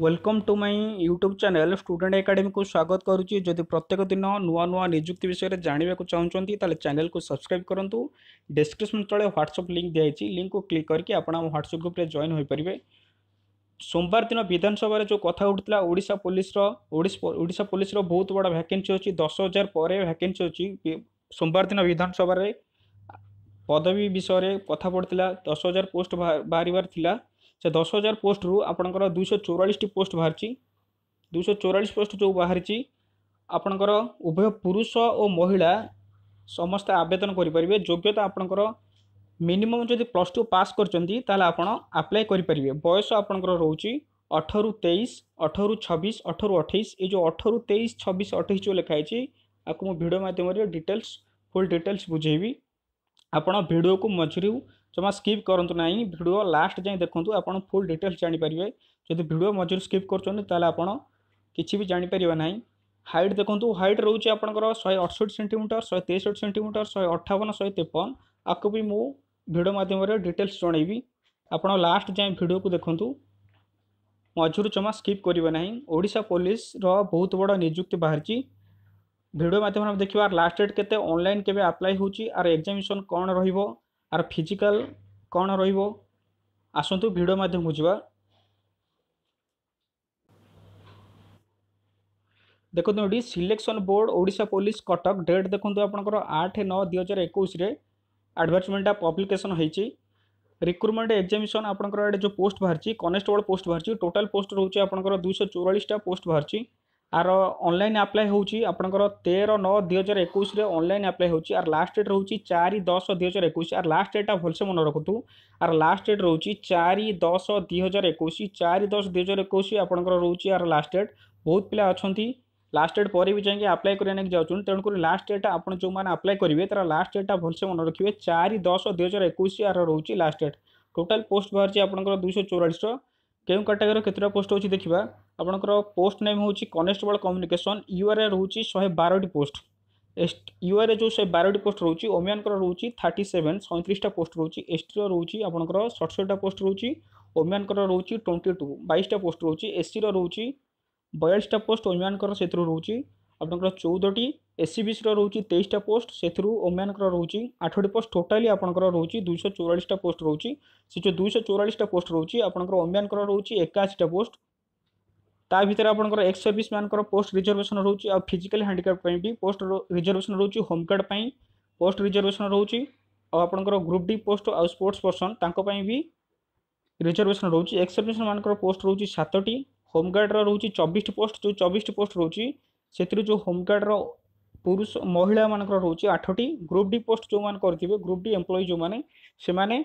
welcome to my YouTube channel student academy को स्वागत करुच्ची जदि प्रत्येक दिन नुआ नुआ निजुक्ति विषय में जानवाक चाहूँगी तेल चैनल को सब्सक्राइब करूँ डिस्क्रिप्स तेज़ ह्वाट्सअप लिंक दिखाई लिंक को क्लिक करके ह्वाट्सअप ग्रुप जॉन हो पारे सोमवार दिन विधानसभा जो कथ उठाला ओडा पुलिस ओडा पुलिस बहुत बड़ा भैके दस हजार पर भैके सोमवार दिन विधानसभा पदवी विषय कथ पड़ा दस हजार पोस्ट बाहर ସେ ଦଶ ହଜାର ପୋଷ୍ଟରୁ ଆପଣଙ୍କର ଦୁଇଶହ ଚଉରାଳିଶଟି ପୋଷ୍ଟ ବାହାରିଛି ଦୁଇଶହ ଚଉରାଳିଶ ପୋଷ୍ଟ ଯେଉଁ ବାହାରିଛି ଆପଣଙ୍କର ଉଭୟ ପୁରୁଷ ଓ ମହିଳା ସମସ୍ତେ ଆବେଦନ କରିପାରିବେ ଯୋଗ୍ୟତା ଆପଣଙ୍କର ମିନିମମ୍ ଯଦି ପ୍ଲସ୍ ଟୁ ପାସ୍ କରିଛନ୍ତି ତାହେଲେ ଆପଣ ଆପ୍ଲାଏ କରିପାରିବେ ବୟସ ଆପଣଙ୍କର ରହୁଛି ଅଠରରୁ ତେଇଶ ଅଠରରୁ ଛବିଶ ଅଠରରୁ ଅଠେଇଶ ଏଇ ଯେଉଁ ଅଠରରୁ ତେଇଶ ଛବିଶ ଅଠେଇଶ ଯେଉଁ ଲେଖା ହେଇଛି ଆକୁ ମୁଁ ଭିଡ଼ିଓ ମାଧ୍ୟମରେ ଡିଟେଲ୍ସ ଫୁଲ୍ ଡିଟେଲ୍ସ ବୁଝେଇବି ଆପଣ ଭିଡ଼ିଓକୁ ମଝିରୁ जमा स्कीप करूँ ना भिड लास्ट जाए देखूँ आप फुल डिटेल्स जापरेंगे जब भिड मझे स्कीप कर करना हाइट देखो हाइट रोज आप शहे अड़सठ सेमिटर शहे तेसठ सेमिटर शहे अठावन शहे तेपन आपको भी मुझे मध्यम डिटेल्स जनईबी आप लास्ट जाए भिड को देखु मझुर जमा स्कीप करना ओडा पुलिस बहुत बड़ा निजुक्ति बाहर भिड मध्यम देखिए लास्ट डेट केनल के आप्लाई होगजामिशन कौन रहा ଆର ଫିଜିକାଲ୍ କ'ଣ ରହିବ ଆସନ୍ତୁ ଭିଡ଼ିଓ ମାଧ୍ୟମକୁ ଯିବା ଦେଖନ୍ତୁ ଏଠି selection board Odisha police Cuttack date ଦେଖନ୍ତୁ ଆପଣଙ୍କର ଆଠ ନଅ ଦୁଇ ହଜାର ଏକୋଇଶରେ ଆଡ଼ଭର୍ଟାଇଜମେଣ୍ଟଟା ପବ୍ଲିକେସନ୍ ହେଇଛି ରିକ୍ରୁଟମେଣ୍ଟ ଏକ୍ଜାମିନେସନ୍ ଆପଣଙ୍କର ଏଠି ଯେଉଁ ପୋଷ୍ଟ ବାହାରିଛି କନେଷ୍ଟେବଳ ପୋଷ୍ଟ ବାହାରିଛି ଟୋଟାଲ୍ ପୋଷ୍ଟ ରହୁଛି ଆପଣଙ୍କର ଦୁଇଶହ ଚଉରାଳିଶଟା ପୋଷ୍ଟ ବାହାରିଛି आर अनल आप्लाय हो तेर नौ दुई हजार एक अनल आप्लाय हो लास्ट डेट रोच चार दस दुई हजार एक लास्ट डेटा भलसे मन रखु आर लास्ट डेट रोच चार दस दुई हजार एक चार दस दुई हजार एक आपंकर रोच लास्ट डेट बहुत पिला अच्छा लास्ट डेट पर भी जाएंगे आप्लाय कर जाऊँ तेणुक लास्ट डेट आप जो मैंने आप्लाय करेंगे तरह लास्ट डेटा भलसे मन रखिए चार दस दुई हजार एक रोच लास्ट डेट टोटाल पोस्ट बाहर आप दुई चौरास কেউ ক্যাটেগোরি কেতোটা পোস্ট ହେଉଛି ଦେଖିବା ଆପଣଙ୍କର ପୋଷ୍ଟ ନେମ୍ ହେଉଛି କନେଷ୍ଟବଳ କମ୍ୟୁନିକେସନ୍ ୟୁଆର୍ଏ ରହୁଛି ଶହେ ବାରଟି ପୋଷ୍ଟ ୟୁଆର୍ଏ ଯେଉଁ ଶହେ ବାରଟି ପୋଷ୍ଟ ରହୁଛି ଓମିଆନଙ୍କର ରହୁଛି ଥାର୍ଟି ସେଭେନ୍ ସଇଁତିରିଶଟା ପୋଷ୍ଟ ରହୁଛି ଏସ୍ଟିର ରହୁଛି ଆପଣଙ୍କର ସତଷଠିଟା ପୋଷ୍ଟ ରହୁଛି ଓମିଆନଙ୍କର ରହୁଛି ଟ୍ୱେଣ୍ଟି ଟୁ ବାଇଶଟା ପୋଷ୍ଟ ରହୁଛି ଏସ୍ସିର ରହୁଛି ବୟାଳିଶଟା ପୋଷ୍ଟ ଓମିଆନଙ୍କର ସେଥିରୁ ରହୁଛି आप चौदी एस सी सी रोच तेईसटा पोस्ट से ओमेन रोच आठटी पोस्ट टोटाली आप दुई चौरालीसटा पोस्ट रोच दुई चौरालीसटा पोस्ट रोच ओमेन रोच एकाशीटा पोस्ट ता भर आप ex service man post reservation रोच आ फिजिकाल हाणिक्राफ्ट भी पोस्ट रिजर्वेशन रोच होमगार्ड पर पोस्ट रिजर्वेशन रोच आपंकर ग्रुप डी पोस्ट आउ स्पोर्ट्स पर्सन तक भी रिजर्वेशन रोच एक्सर्विस मान पोस्ट रोच सतट होम रोच चबिश पोस्ट जो चबिश पोस्ट रोच ସେଥିରୁ ଯେଉଁ ହୋମଗାର୍ଡ଼ର ପୁରୁଷ ମହିଳାମାନଙ୍କର ରହୁଛି ଆଠଟି ଗ୍ରୁପ୍ ଡି ପୋଷ୍ଟ ଯେଉଁମାନେ କରିଥିବେ ଗ୍ରୁପ୍ ଡି ଏମ୍ପ୍ଲୟି ଯେଉଁମାନେ ସେମାନେ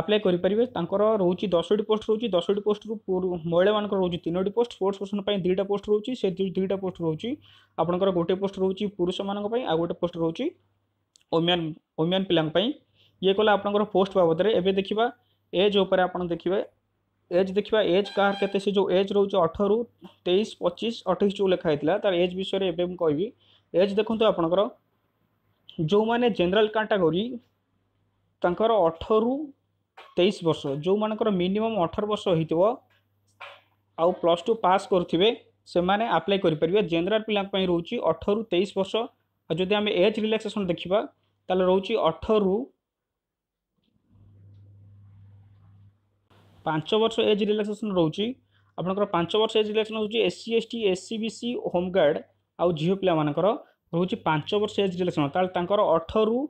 ଆପ୍ଲାଏ କରିପାରିବେ ତାଙ୍କର ରହୁଛି ଦଶଟି ପୋଷ୍ଟ ରହୁଛି ଦଶଟି ପୋଷ୍ଟରୁ ମହିଳାମାନଙ୍କର ରହୁଛି ତିନୋଟି ପୋଷ୍ଟ ସ୍ପୋର୍ଟସ୍ ପର୍ସନ୍ ପାଇଁ ଦୁଇଟା ପୋଷ୍ଟ ରହୁଛି ସେ ଦୁଇଟା ପୋଷ୍ଟ ରହୁଛି ଆପଣଙ୍କର ଗୋଟିଏ ପୋଷ୍ଟ ରହୁଛି ପୁରୁଷମାନଙ୍କ ପାଇଁ ଆଉ ଗୋଟେ ପୋଷ୍ଟ ରହୁଛି ଓମ୍ୟାନ୍ ଓମ୍ୟାନ୍ ପିଲାଙ୍କ ପାଇଁ ଇଏ କଲା ଆପଣଙ୍କର ପୋଷ୍ଟ ବାବଦରେ ଏବେ ଦେଖିବା ଏଜ୍ ଉପରେ ଆପଣ ଦେଖିବେ ଏଜ୍ ଦେଖିବା ଏଜ୍ କାହାର କେତେ ସେ ଯେଉଁ ଏଜ୍ ରହୁଛି ଅଠରରୁ ତେଇଶ ପଚିଶ ଅଠେଇଶ ଯେଉଁ ଲେଖା ହେଇଥିଲା ତା'ର ଏଜ୍ ବିଷୟରେ ଏବେ ମୁଁ କହିବି ଏଜ୍ ଦେଖନ୍ତୁ ଆପଣଙ୍କର ଯେଉଁମାନେ ଜେନେରାଲ୍ କାଟାଗୋରୀ ତାଙ୍କର ଅଠରରୁ ତେଇଶ ବର୍ଷ ଯେଉଁମାନଙ୍କର ମିନିମମ୍ ଅଠର ବର୍ଷ ହୋଇଥିବ ଆଉ ପ୍ଲସ୍ ଟୁ ପାସ୍ କରୁଥିବେ ସେମାନେ ଆପ୍ଲାଏ କରିପାରିବେ ଜେନେରାଲ୍ ପିଲାଙ୍କ ପାଇଁ ରହୁଛି ଅଠରରୁ ତେଇଶ ବର୍ଷ ଆଉ ଯଦି ଆମେ ଏଜ୍ ରିଲାକ୍ସେସନ୍ ଦେଖିବା ତାହେଲେ ରହୁଛି ଅଠରରୁ ପାଞ୍ଚ ବର୍ଷ ଏଜ୍ ରିଲାକ୍ସେସନ୍ ରହୁଛି ଆପଣଙ୍କର ପାଞ୍ଚ ବର୍ଷ ଏଜ୍ ରିଲାକ୍ସେସନ୍ ହେଉଛି S C S T S C B C home guard ଆଉ ଝିଅ ପିଲାମାନଙ୍କର ରହୁଛି ପାଞ୍ଚ ବର୍ଷ ଏଜ୍ ରିଲାକ୍ସେସନ୍ ତାହେଲେ ତାଙ୍କର ଅଠରରୁ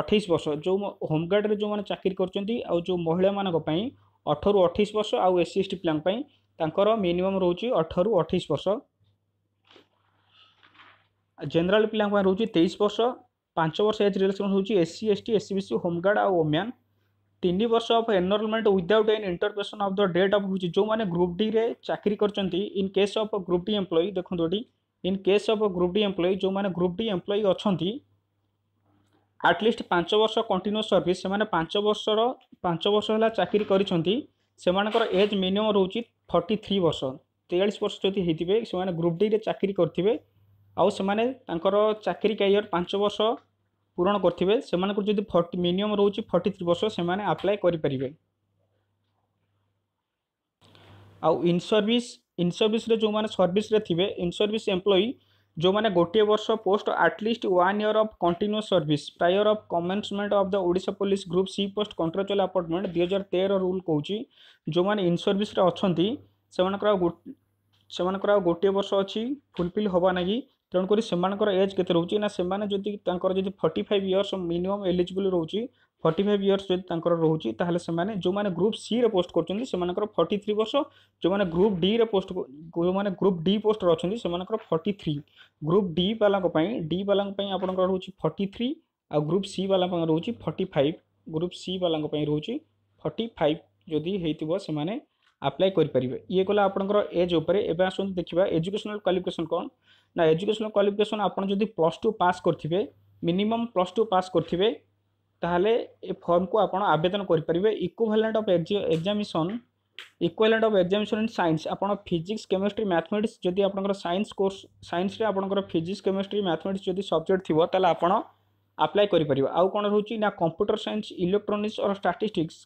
ଅଠେଇଶ ବର୍ଷ ଯେଉଁ ହୋମ୍ଗାର୍ଡ଼ରେ ଯେଉଁମାନେ ଚାକିରି କରୁଛନ୍ତି ଆଉ ଯେଉଁ ମହିଳାମାନଙ୍କ ପାଇଁ ଅଠରରୁ ଅଠେଇଶ ବର୍ଷ ଆଉ ଏସ୍ ସି ଏସ୍ ଟି ପିଲାଙ୍କ ପାଇଁ ତାଙ୍କର ମିନିମମ୍ ରହୁଛି ଅଠରରୁ ଅଠେଇଶ ବର୍ଷ ଜେନେରାଲ୍ ପିଲାଙ୍କ ପାଇଁ ରହୁଛି ତେଇଶ ବର୍ଷ ପାଞ୍ଚ ବର୍ଷ ଏଜ୍ ରିଲାକ୍ସେସନ୍ ହେଉଛି S C S T S C B C home guard ଆଉ ଓମ୍ୟାନ୍ ତିନି ବର୍ଷ of enrollment without an interruption of the date of ହେଉଛି ଯେଉଁମାନେ ଗ୍ରୁପ୍ ଡିରେ ଚାକିରି କରିଛନ୍ତି in case of group D employee ଦେଖନ୍ତୁ ଏଠି in case of group D employee ଯେଉଁମାନେ ଗ୍ରୁପ୍ ଡି ଏମ୍ପ୍ଲୟି ଅଛନ୍ତି ଆଟ୍ଲିଷ୍ଟ ପାଞ୍ଚ ବର୍ଷ କଣ୍ଟିନ୍ୟୁସ୍ ସର୍ଭିସ୍ ସେମାନେ ପାଞ୍ଚ ବର୍ଷର ପାଞ୍ଚ ବର୍ଷ ହେଲା ଚାକିରି କରିଛନ୍ତି ସେମାନଙ୍କର ଏଜ୍ ମିନିମମ୍ ରହୁଛି ଥର୍ଟି ଥ୍ରୀ ବର୍ଷ ତେୟାଳିଶ ବର୍ଷ ଯଦି ହେଇଥିବେ ସେମାନେ ଗ୍ରୁପ୍ ଡିରେ ଚାକିରି କରିଥିବେ ଆଉ ସେମାନେ ତାଙ୍କର ଚାକିରି କ୍ୟାରିୟର ପାଞ୍ଚ ବର୍ଷ ପୂରଣ କରିଥିବେ ସେମାନଙ୍କର ଯଦି ଫର୍ଟି ମିନିମମ୍ ରହୁଛି ଫର୍ଟି ଥ୍ରୀ ବର୍ଷ ସେମାନେ ଆପ୍ଲାଏ କରିପାରିବେ ଆଉ ଇନ୍ ସର୍ଭିସ୍ ଇନ୍ ସର୍ଭିସ୍ରେ ଯେଉଁମାନେ ସର୍ଭିସ୍ରେ ଥିବେ ଇନ୍ ସର୍ଭିସ୍ ଏମ୍ପ୍ଲୟି ଯେଉଁମାନେ ଗୋଟିଏ ବର୍ଷ post at least one year of continuous service prior of commencement of the Odisha police group C post contractual appointment ଦୁଇ ହଜାର ତେର ରୁଲ୍ କହୁଛି ଯେଉଁମାନେ ଇନ୍ ସର୍ଭିସ୍ରେ ଅଛନ୍ତି ସେମାନଙ୍କର ଆଉ ସେମାନଙ୍କର ଆଉ ଗୋଟିଏ ବର୍ଷ ଅଛି ଫୁଲଫିଲ୍ ହେବା ନାଗି तेणुक एज के रोचे ना से forty five years minimum eligible रोच फर्टी फाइव इयर्स जो रोचे से जो मैंने ग्रुप सी रे पोस्ट कर फर्टी थ्री वर्ष जो मैंने ग्रुप डी रे पोस्ट जो मैंने ग्रुप डी पोस्टर अच्छा से फर्टी थ्री ग्रुप डी बाला डी बाला आप रोच फर्टी थ्री आ ग्रुप सी बाला रोज फर्टी फाइव ग्रुप सी बाला रोच फर्टी फाइव जदि होने अप्लाई करेंगे ये गला आप एज उपर एवं देखा एजुकेशनल क्वाफिकेसन कौन না এজুকেশনাল କ୍ୱାଲିଫିକେସନ୍ ଆପଣ ଯଦି ପ୍ଲସ୍ ଟୁ ପାସ୍ କରିଥିବେ ମିନିମମ୍ ପ୍ଲସ୍ ଟୁ ପାସ୍ କରିଥିବେ ତାହେଲେ ଏ ଫର୍ମକୁ ଆପଣ ଆବେଦନ କରିପାରିବେ equivalent of examination equivalent of examination in science ଆପଣ ଫିଜିକ୍ସ କେମିଷ୍ଟ୍ରି ମ୍ୟାଥମେଟିକ୍ସ ଯଦି ଆପଣଙ୍କର ସାଇନ୍ସ କୋର୍ସ ସାଇନ୍ସରେ ଆପଣଙ୍କର ଫିଜିକ୍ସ କେମିଷ୍ଟ୍ରି ମ୍ୟାଥମେଟିକ୍ସ ଯଦି ସବଜେକ୍ଟ ଥିବ ତାହେଲେ ଆପଣ ଆପ୍ଲାଏ କରିପାରିବେ ଆଉ କ'ଣ ରହୁଛି ନା computer science electronics or statistics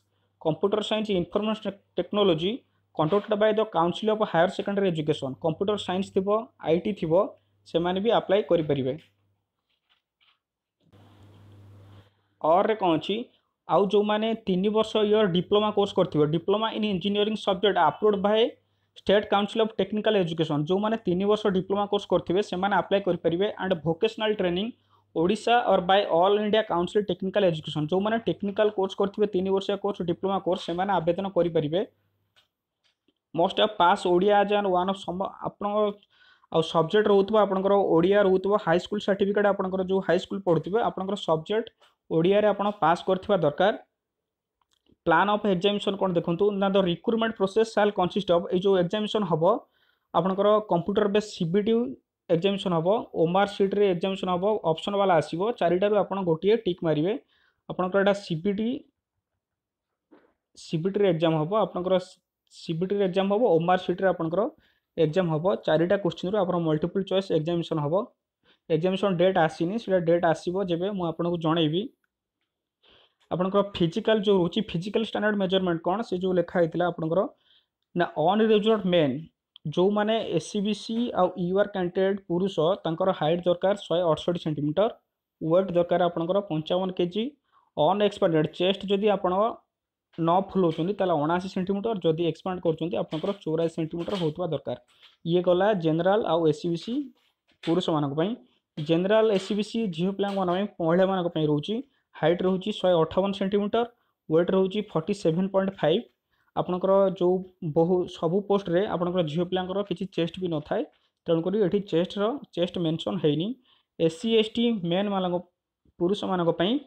computer science information technology conducted by the council of higher secondary education computer science ଥିବ ଆଇ ଟି ଥିବ ସେମାନେ ବି ଆପ୍ଲାଏ କରିପାରିବେ ଅର୍ରେ କ'ଣ ଅଛି ଆଉ ଯେଉଁମାନେ ତିନି ବର୍ଷ ଇୟର୍ ଡିପ୍ଲୋମା କୋର୍ସ କରିଥିବେ diploma in engineering subject approve by state council of technical education ଯେଉଁମାନେ ତିନି ବର୍ଷ ଡିପ୍ଲୋମା କୋର୍ସ କରିଥିବେ ସେମାନେ ଆପ୍ଲାଏ କରିପାରିବେ and vocational training Odisha or by all India council technical education ଯେଉଁମାନେ ଟେକ୍ନିକାଲ୍ କୋର୍ସ କରିଥିବେ ତିନି ବର୍ଷିଆ କୋର୍ସ ଡିପ୍ଲୋମା କୋର୍ସ ସେମାନେ ଆବେଦନ କରିପାରିବେ most of pass Odia as and one of some ଆପଣଙ୍କ ଆଉ ସବଜେକ୍ଟ ରହୁଥିବ ଆପଣଙ୍କର ଓଡ଼ିଆ ରହୁଥିବ ହାଇସ୍କୁଲ ସାର୍ଟିଫିକେଟ୍ ଆପଣଙ୍କର ଯେଉଁ ହାଇସ୍କୁଲ ପଢ଼ୁଥିବେ ଆପଣଙ୍କର ସବଜେକ୍ଟ ଓଡ଼ିଆରେ ଆପଣ ପାସ୍ କରିଥିବା ଦରକାର ପ୍ଲାନ୍ ଅଫ୍ ଏକ୍ଜାମିନେସନ୍ କ'ଣ ଦେଖନ୍ତୁ ନା the recruitment process shall consist of ଏଇ ଯେଉଁ ଏକ୍ଜାମିନେସନ୍ ହେବ ଆପଣଙ୍କର computer base C B T examination ହେବ ଓମାର ସିଟ୍ରେ ଏକ୍ଜାମିନେସନ୍ ହେବ ଅପସନ୍ ବାଲା ଆସିବ ଚାରିଟାରୁ ଆପଣ ଗୋଟିଏ ଟିକ୍ ମାରିବେ ଆପଣଙ୍କର ଏଇଟା ସି ବି ଟି ସିବିଟିରେ ଏକ୍ଜାମ୍ ହେବ ଆପଣଙ୍କର सीबीटी एक्जाम हम ओमआर सीट आपर एग्जाम हम चार क्वेश्चन रूप मल्टीपुल चॉइस एग्जामिशन हम एग्जामिशन डेट आसनी डेट आस मुझे जनईबी आपंकर फिजिकाल जो रोचे फिजिकाल स्टाणार्ड मेजरमेंट कौन से जो लिखाई है आप ना मेन जो मैंने एससीबीसी आउ यूआर कैंडिडेट पुरुष तर हाइट दरकार शहे अड़सठ सेमिटर व्वेट दरकार आपंकर पंचावन के जी अनएक्सपायर्डेड चेस्ट जदि आप न फुलाऊँच तेल अणाशी सेमिटर जदि एक्सपांड कर चौराश सेमिटर होता दरकार ये गला जेनराल आउ एस सी पुरुष मानी जेनराल एस सी झील पाला महिला मानी रोचे हाइट रोच शहे अठावन सेमिटर व्वेट रोच फर्टी सेभेन पॉइंट फाइव आपणकर जो बहु सब पोस्ट आप झील पा कि चेस्ट भी न था तेणुक ये चेस्टर चेस्ट मेनसन है S C S T men मान पुरुष मानी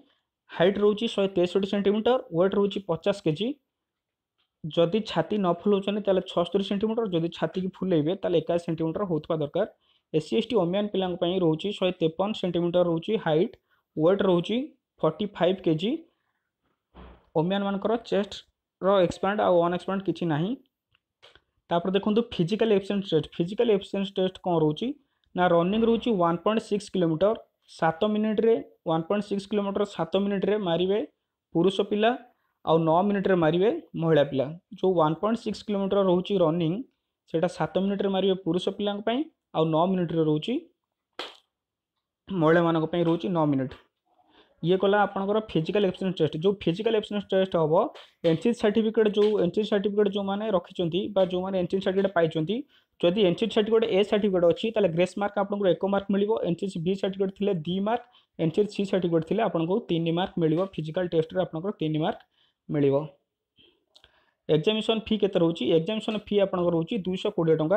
हाइट रोज शहे तेसठी सेमिटर व्वेट रोच पचास के जी जदि छाती न फुलाऊँच छस्तरी सेमिटर जदि छाती फुलेबे तो एकाश सेमिटर हो दरकार S C S T woman पिला रोच शहे तेपन सेमिटर रोज हाइट व्वेट रोच फर्टी फाइव के जी ओमियान मानक चेस्ट रक्सपैंड आनएक्सपैंड किसी ना तापर देखो physical efficiency test physical efficiency test कौन रोज ना रनिंग रोज वन पॉइंट सिक्स किलोमीटर सात मिनिट्रे वन पॉइंट सिक्स किलोमीटर सात मिनिट्रे मारे पुरुष पिला आ नौ मिनिट्रे मारे महिला पिला जो वन पॉइंट सिक्स किलोमीटर रोच रनिंग सेटा सात मिनिट्रे मारे पुरुष पिला आ नौ मिनिट्रे रोच महिला मान रोच नौ मिनिट ये कला आपर फिजिकाल एक्सपिरीयस टेस्ट जो फिजिकाल एक्सपिरीयस टेस्ट हम एंट्री सार्टिफिकेट जो एंट्री सार्टिफिकेट जो मैंने रखिंट जो मैंने एंट्री सार्टिफिकेट पाइप जदि N C certificate A certificate अच्छी तेल ग्रेस मार्क आपको एक मार्क मिले N C C B certificate थे दी mark N C C certificate थे आपको तीन मार्क मिले फिजिकाल टेस्ट में आपको तीन मार्क मिले एक्जामेसन फी के रोच एक्जामेसन फी आप रोच दुई कोड़े टाँग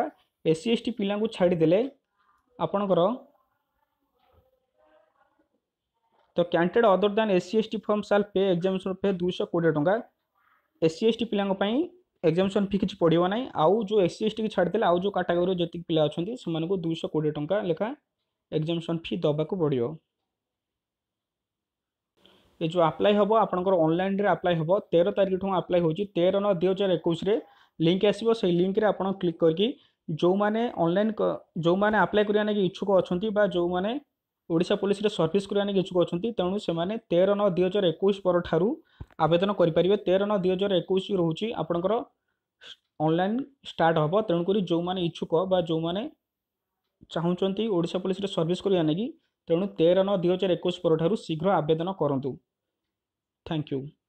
एस सी एस टी पिला छाड़देल आपणकर तो candidate other than S C S T form साल पे एक्जामेसन फे दुई कोड़े टाँग एस सी एस टी पिला ଏକ୍ଜାମିନେସନ୍ ଫି କିଛି ପଡ଼ିବ ନାହିଁ ଆଉ ଯେଉଁ ଏସ୍ ସି ଏସ୍ ଟିକି ଛାଡ଼ିଦେଲେ ଆଉ ଯେଉଁ କାଟାଗୋରୀର ଯେତିକି ପିଲା ଅଛନ୍ତି ସେମାନଙ୍କୁ ଦୁଇଶହ କୋଡ଼ିଏ ଟଙ୍କା ଲେଖା ଏକ୍ଜାମିନେସନ୍ ଫି ଦେବାକୁ ପଡ଼ିବ ଏ ଯେଉଁ ଆପ୍ଲାଏ ହେବ ଆପଣଙ୍କର ଅନଲାଇନ୍ରେ ଆପ୍ଲାଏ ହେବ ତେର ତାରିଖଠୁ ଆପ୍ଲାଏ ହେଉଛି ତେର ନଅ ଦୁଇ ହଜାର ଏକୋଇଶରେ ଲିଙ୍କ୍ ଆସିବ ସେଇ ଲିଙ୍କ୍ରେ ଆପଣ କ୍ଲିକ୍ କରିକି ଯେଉଁମାନେ ଅନଲାଇନ୍ ଯେଉଁମାନେ ଆପ୍ଲାଏ କରିବା ଲାଗି ଇଚ୍ଛୁକ ଅଛନ୍ତି ବା ଯେଉଁମାନେ ଓଡ଼ିଶା ପୋଲିସରେ ସର୍ଭିସ୍ କରିବା ନେଇ ଇଚ୍ଛୁକ ଅଛନ୍ତି ତେଣୁ ସେମାନେ ତେର ନଅ ଦୁଇ ହଜାର ଏକୋଇଶ ପରଠାରୁ ଆବେଦନ କରିପାରିବେ ତେର ନଅ ଦୁଇ ହଜାର ଏକୋଇଶ ରହୁଛି ଆପଣଙ୍କର ଅନଲାଇନ୍ ଷ୍ଟାର୍ଟ ହେବ ତେଣୁକରି ଯେଉଁମାନେ ଇଚ୍ଛୁକ ବା ଯେଉଁମାନେ ଚାହୁଁଛନ୍ତି ଓଡ଼ିଶା ପୋଲିସରେ ସର୍ଭିସ୍ କରିବା ନେଇ ତେଣୁ ତେର ନଅ ଦୁଇ ହଜାର ଏକୋଇଶ ପରଠାରୁ ଶୀଘ୍ର ଆବେଦନ କରନ୍ତୁ ଥ୍ୟାଙ୍କ ୟୁ